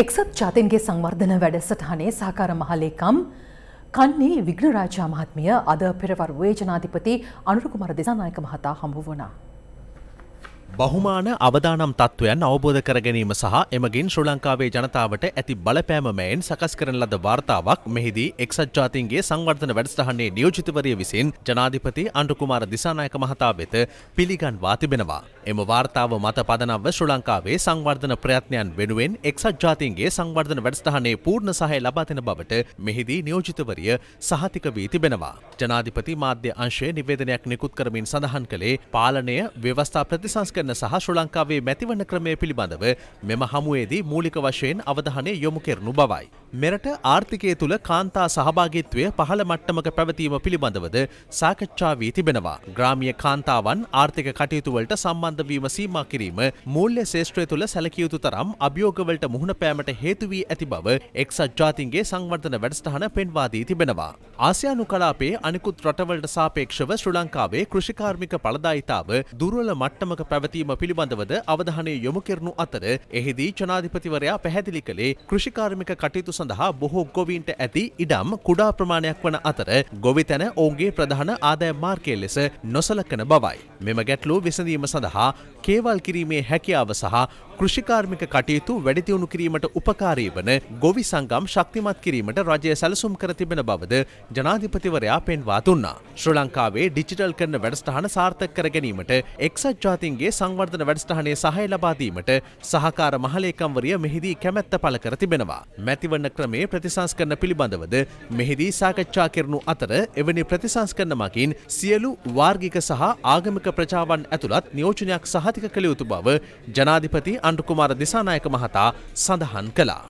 එක්සත් ජාතින්ගේ සංවර්ධන වැඩසටහනේ සහකාර මහලේකම් කන්නේ විග්නරාජා මහත්මිය අද පෙරවරුවේ ජනාධිපති අනුරකුමර දෙසානායක මහතා හමුවනා. බහුමාන අවදානම් තත්ත්වයන් අවබෝධ කර ගැනීම සහ එමගින් ශ්‍රී ලංකාවේ ජනතාවට ඇති බලපෑමමයෙන් සකස් කරන ලද වාර්තාවක් මෙහිදී එක්සත් ජාතීන්ගේ සංවර්ධන වැඩසටහනේ නියෝජිතවරිය විසින් ජනාධිපති අන්ඩුකුමාර දිසානායක මහතා වෙත පිළිගන්වා තිබෙනවා. එම වාර්තාව මත පදනම්ව ශ්‍රී ලංකාවේ සංවර්ධන ප්‍රයත්නයන් වෙනුවෙන් එක්සත් ජාතීන්ගේ සංවර්ධන වැඩසටහනේ පූර්ණ සහය ලබා දෙන බවට මෙහිදී නියෝජිතවරිය සහතික වී තිබෙනවා. ජනාධිපති මාධ්‍ය අංශයේ නිවේදනයක් නිකුත් කරමින් සඳහන් කළේ පාලනය ව්‍යවස්ථා ප්‍රතිසංස්කරණ කරන සහ ශ්‍ර ලංකාවේ මැතිවන ක්‍රමය පිළිබඳව මෙම හමුවේදී මූලික වශයෙන් අවධානය යොමු කෙරනු බවයි. මෙරට ආර්ථිකය තුළ කාන්තා සහභාගිත්වය පහළ මට්ටමක පැවතීම පිළිබඳවද සාකච්ඡා වී තිබෙනවා. ග්‍රාමිය කාන්තාවන් ආර්ථික කටයුතුවලට සම්බන්ධවීම සීමා කිරීම මූල්‍ය ශේෂත්‍රය තුළ සැලකියයුතු තරම් අභියෝගවලට මුහුණ පෑමට හේතුවී ඇති බව එක්සත් ජාතින්ගේ සංවර්ධන වැඩස්ථාන පෙන්වාදී තිබෙනවා. ආසියානු කලාපේ අනිකුත් රටවලට සාපේක්ෂව ශ්‍ර ලංකාවේ කෘෂිකාර්මික පලදායිතාව දුර්වල මට්ටමක පැවත පැවතීම පිළිබඳවද අවධානය යොමු කරනු අතර එහිදී ජනාධිපතිවරයා පැහැදිලි කළේ කෘෂිකාර්මික කටයුතු සඳහා බොහෝ ගොවීන්ට ඇති ඉඩම් කුඩා ප්‍රමාණයක් වන අතර ගොවිතැන ඔවුන්ගේ ප්‍රධාන ආදාය මාර්ගය ලෙස නොසලකන බවයි. මෙම ගැටලූ විසඳීම සඳහා කේවල් කිරීමේ හැකියාව සහ කෘෂිකාර්මික කටයුතු වැඩිදියුණු කිරීමට උපකාරී වන ගොවි සංගම් ශක්තිමත් කිරීමට රජය සැලසුම් කර තිබෙන බවද ජනාධිපතිවරයා පෙන්වා දුන්නා. ශ්‍රී ලංකාවේ ඩිජිටල් කරන වැඩසටහන සාර්ථක කර ගැනීමට එක්සත් ජාතීන්ගේ සංවර්ධන වැඩසටහනේ සහය ලබාදීමට සහකාර මහලේකම්වරිය මෙහිදී කැමැත්ත පළ කර තිබෙනවා. මැතිවන්න ක්‍රමේ ප්‍රතිසංස්කරන පිළිබඳවද මෙහිදී සාකච්ඡා කරනු අතර එවැනි ප්‍රතිසංස්කරන මගින් සියලු වාර්ගික සහ ආගමික ප්‍රජාවන් ඇතුළත් නියෝජනයක් සහතික කළ යුතු බව ජනාධිපති අන්ඩුකුමාර දිසානායක මහතා සඳහන් කළා.